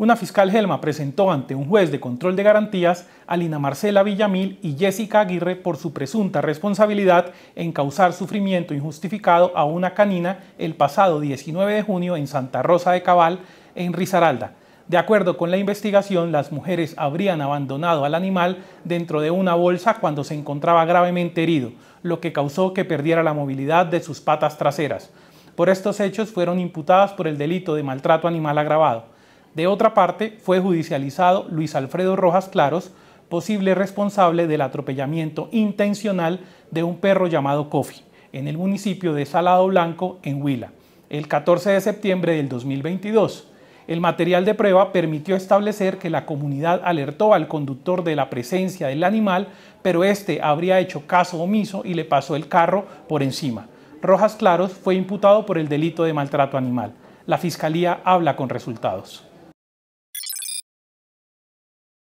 una fiscal Helma presentó ante un juez de control de garantías a Lina Marcela Villamil y Jessica Aguirre por su presunta responsabilidad en causar sufrimiento injustificado a una canina el pasado 19 de junio en Santa Rosa de Cabal, en Risaralda. De acuerdo con la investigación, las mujeres habrían abandonado al animal dentro de una bolsa cuando se encontraba gravemente herido, lo que causó que perdiera la movilidad de sus patas traseras. Por estos hechos fueron imputadas por el delito de maltrato animal agravado. De otra parte, fue judicializado Luis Alfredo Rojas Claros, posible responsable del atropellamiento intencional de un perro llamado Kofi en el municipio de Salado Blanco, en Huila, el 14 de septiembre del 2022. El material de prueba permitió establecer que la comunidad alertó al conductor de la presencia del animal, pero este habría hecho caso omiso y le pasó el carro por encima. Rojas Claros fue imputado por el delito de maltrato animal. La fiscalía habla con resultados.